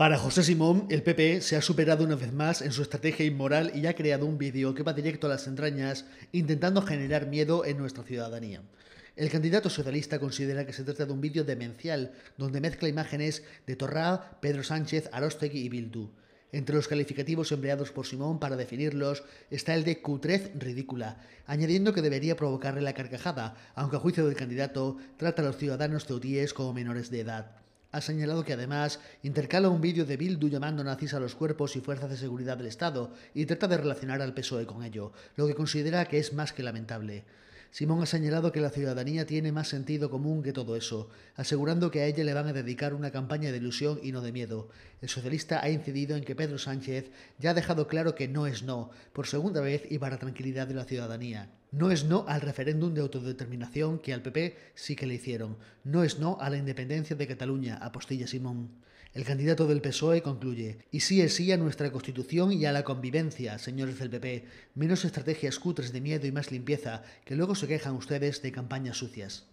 Para José Simón, el PP se ha superado una vez más en su estrategia inmoral y ha creado un vídeo que va directo a las entrañas intentando generar miedo en nuestra ciudadanía. El candidato socialista considera que se trata de un vídeo demencial, donde mezcla imágenes de Torra, Pedro Sánchez, Arostegui y Bildu. Entre los calificativos empleados por Simón para definirlos está el de cutrez ridícula, añadiendo que debería provocarle la carcajada, aunque a juicio del candidato trata a los ciudadanos teutíes como menores de edad. Ha señalado que además intercala un vídeo de Bildu llamando nazis a los cuerpos y fuerzas de seguridad del Estado y trata de relacionar al PSOE con ello, lo que considera que es más que lamentable. Simón ha señalado que la ciudadanía tiene más sentido común que todo eso, asegurando que a ella le van a dedicar una campaña de ilusión y no de miedo. El socialista ha incidido en que Pedro Sánchez ya ha dejado claro que no es no, por segunda vez y para tranquilidad de la ciudadanía. No es no al referéndum de autodeterminación que al PP sí que le hicieron. No es no a la independencia de Cataluña, apostilla Simón. El candidato del PSOE concluye, y sí es sí a nuestra constitución y a la convivencia, señores del PP, menos estrategias cutres de miedo y más limpieza, que luego se quejan ustedes de campañas sucias.